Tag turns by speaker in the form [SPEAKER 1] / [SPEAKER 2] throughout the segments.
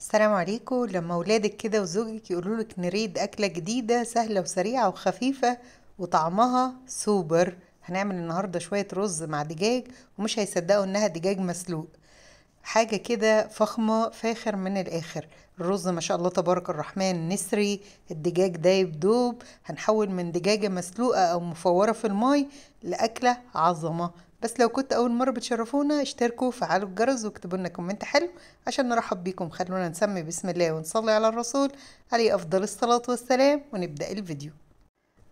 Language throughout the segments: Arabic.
[SPEAKER 1] السلام عليكم لما ولادك كده وزوجك يقولوا لك نريد أكلة جديدة سهلة وسريعة وخفيفة وطعمها سوبر هنعمل النهاردة شوية رز مع دجاج ومش هيصدقوا إنها دجاج مسلوق حاجة كده فخمة فاخر من الآخر الرز ما شاء الله تبارك الرحمن نسري الدجاج دايب دوب هنحول من دجاجة مسلوقة أو مفورة في الماي لأكلة عظمة بس لو كنت أول مرة بتشرفونا اشتركوا فعلوا الجرس واكتبوا لنا كومنت حلو عشان نرحب بيكم خلونا نسمي بسم الله ونصلي على الرسول عليه أفضل الصلاة والسلام ونبدأ الفيديو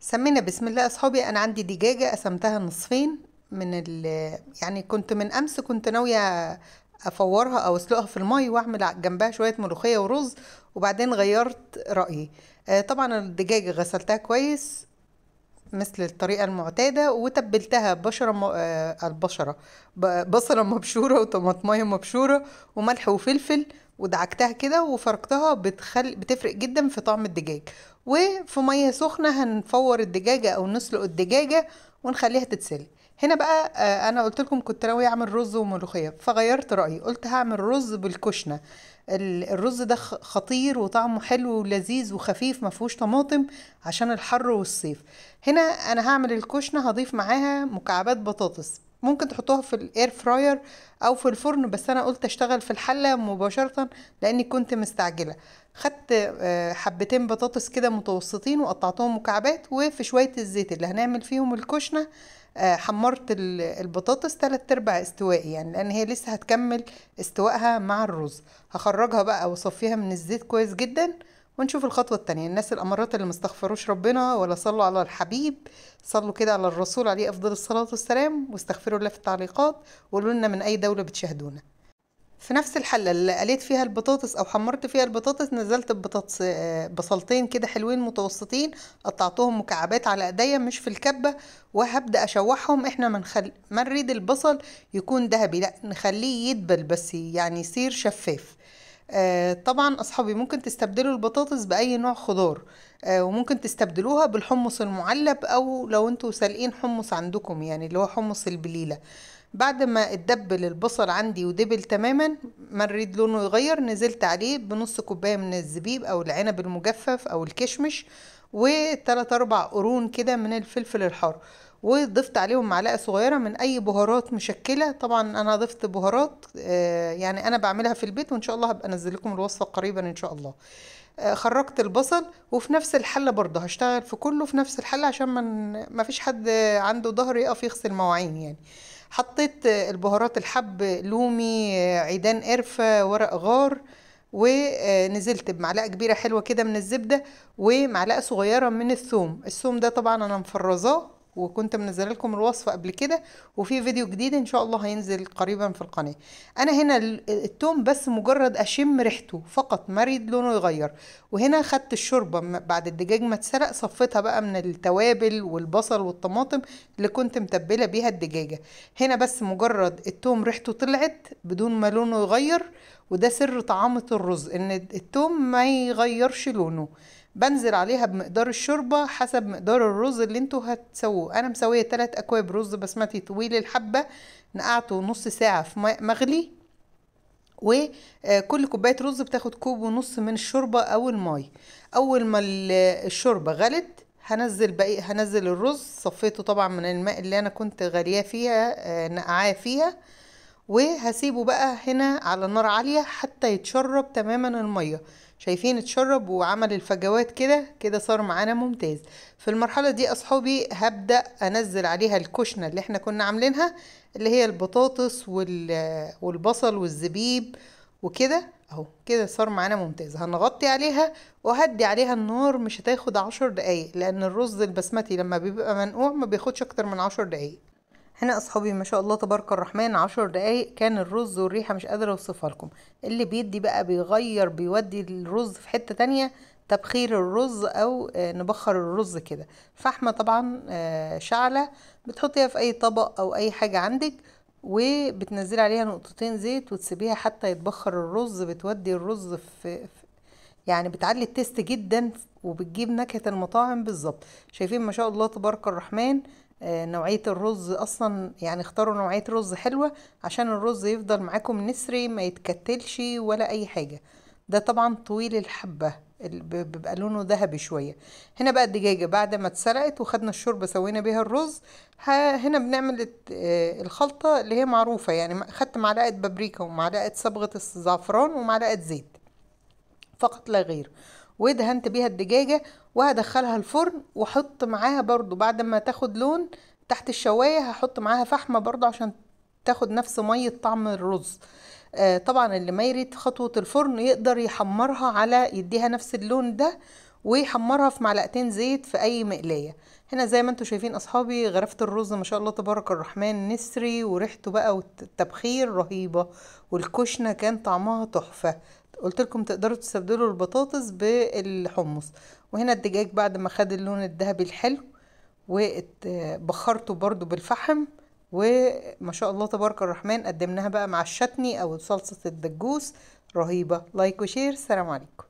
[SPEAKER 1] سمينا بسم الله أصحابي أنا عندي دجاجة قسمتها نصفين من ال يعني كنت من أمس كنت ناوية افورها او اسلقها في المي واعمل جنبها شويه ملوخيه ورز وبعدين غيرت رايي آه، طبعا الدجاجه غسلتها كويس مثل الطريقة المعتادة وتبلتها بشرة م... آه، البشرة بصلة مبشورة وطماطمية مبشورة وملح وفلفل ودعكتها كده وفرقتها بتخل... بتفرق جدا في طعم الدجاج وفي ميه سخنه هنفور الدجاجه او نسلق الدجاجه ونخليها تتسلق هنا بقى آه انا قلت لكم كنت ناوي اعمل رز وملوخيه فغيرت رايي قلت هعمل رز بالكشنه الرز ده خطير وطعمه حلو ولذيذ وخفيف ما طماطم عشان الحر والصيف هنا انا هعمل الكشنه هضيف معاها مكعبات بطاطس ممكن تحطوها في الاير فراير او في الفرن بس انا قلت اشتغل في الحله مباشره لاني كنت مستعجله خدت آه، حبتين بطاطس كده متوسطين وقطعتهم مكعبات وفي شويه الزيت اللي هنعمل فيهم الكشنه آه، حمرت البطاطس تلات ارباع استوائي يعني لان هي لسه هتكمل استوائها مع الرز هخرجها بقى واصفيها من الزيت كويس جدا ونشوف الخطوة التانية الناس الأمارات اللي مستغفروش ربنا ولا صلوا على الحبيب صلوا كده على الرسول عليه أفضل الصلاة والسلام واستغفروا الله في التعليقات وقولوا لنا من أي دولة بتشاهدونا في نفس الحلة اللي قليت فيها البطاطس أو حمرت فيها البطاطس نزلت البطاطس آه، بصلتين كده حلوين متوسطين قطعتهم مكعبات على ايديا مش في الكبة وهبدأ أشوحهم احنا ما منخل... نريد البصل يكون ذهبي لا نخليه يدبل بس يعني يصير شفاف آه طبعا اصحابي ممكن تستبدلوا البطاطس باي نوع خضار آه وممكن تستبدلوها بالحمص المعلب او لو انتوا سالقين حمص عندكم يعني اللي هو حمص البليله بعد ما اتدبل البصل عندي ودبل تماما نريد لونه يغير نزلت عليه بنص كوبايه من الزبيب او العنب المجفف او الكشمش وثلاث اربع قرون كده من الفلفل الحار وضفت عليهم معلقه صغيره من اي بهارات مشكله طبعا انا ضفت بهارات آه، يعني انا بعملها في البيت وان شاء الله هبقى انزل لكم الوصفه قريبا ان شاء الله آه، خرجت البصل وفي نفس الحله برضه هشتغل في كله في نفس الحله عشان ما فيش حد عنده ظهر يقف يغسل مواعين يعني حطيت آه، البهارات الحب لومي عيدان قرفه ورق غار ونزلت بمعلقه كبيره حلوه كده من الزبده ومعلقه صغيره من الثوم الثوم ده طبعا انا مفرزاه وكنت منزل لكم الوصفه قبل كده وفي فيديو جديد ان شاء الله هينزل قريبا في القناه انا هنا التوم بس مجرد اشم ريحته فقط ما لونه يغير وهنا خدت الشوربه بعد الدجاج ما اتسرق صفيتها بقى من التوابل والبصل والطماطم اللي كنت متبله بيها الدجاجه هنا بس مجرد التوم ريحته طلعت بدون ما لونه يغير وده سر طعامه الرز ان التوم ما يغيرش لونه بنزل عليها بمقدار الشوربة حسب مقدار الرز اللي انتوا هتسووه انا مسوية 3 اكواب رز بسمتي طويل الحبة نقعته نص ساعة في ماء مغلي وكل كوباية رز بتاخد كوب ونص من الشوربة او الماي اول ما الشوربة غلت هنزل بقى هنزل الرز صفيته طبعا من الماء اللي انا كنت غالياه فيها آه، نقعاه فيها وهسيبه بقى هنا على نار عالية حتى يتشرب تماما المية شايفين اتشرب وعمل الفجوات كده كده صار معانا ممتاز في المرحلة دي اصحابي هبدأ انزل عليها الكشنة اللي احنا كنا عاملينها اللي هي البطاطس والبصل والزبيب وكده اهو كده صار معانا ممتاز هنغطي عليها وهدي عليها النار مش هتاخد عشر دقايق لان الرز البسمتي لما بيبقى منقوع ما بياخدش اكتر من عشر دقايق هنا اصحابي ما شاء الله تبارك الرحمن عشر دقايق كان الرز والريحه مش قادره اوصفها لكم اللي بيدي بقى بيغير بيودي الرز في حته تانية تبخير الرز او آه، نبخر الرز كده فحمه طبعا آه، شعله بتحطيها في اي طبق او اي حاجه عندك وبتنزلي عليها نقطتين زيت وتسيبيها حتى يتبخر الرز بتودي الرز في يعني بتعلي التيست جدا وبتجيب نكهه المطاعم بالظبط شايفين ما شاء الله تبارك الرحمن آه، نوعية الرز أصلا يعني اختاروا نوعية رز حلوة عشان الرز يفضل معاكم نسري ما يتكتلش ولا أي حاجة ده طبعا طويل الحبة بيبقى لونه ذهبي شوية هنا بقى الدجاجة بعد ما اتسرقت وخدنا الشوربة سوينا بيها الرز هنا بنعمل آه، الخلطة اللي هي معروفة يعني خدت معلقة بابريكا ومعلقة صبغة الزعفران ومعلقة زيت فقط لا غير ودهنت بيها الدجاجة وهدخلها الفرن وحط معاها برضو بعد ما تاخد لون تحت الشواية هحط معاها فحمة برضو عشان تاخد نفس مية طعم الرز آه طبعا اللي ما يريد خطوة الفرن يقدر يحمرها على يديها نفس اللون ده ويحمرها في معلقتين زيت في اي مقلية هنا زي ما انتم شايفين اصحابي غرفه الرز ما شاء الله تبارك الرحمن نسري وريحته بقى والتبخير رهيبه والكشنه كان طعمها تحفه قلت لكم تقدروا تستبدلوا البطاطس بالحمص وهنا الدجاج بعد ما خد اللون الذهبي الحلو وبخرته برضو بالفحم وما شاء الله تبارك الرحمن قدمناها بقى مع الشتني او صلصه الدجوس رهيبه لايك وشير سلام عليكم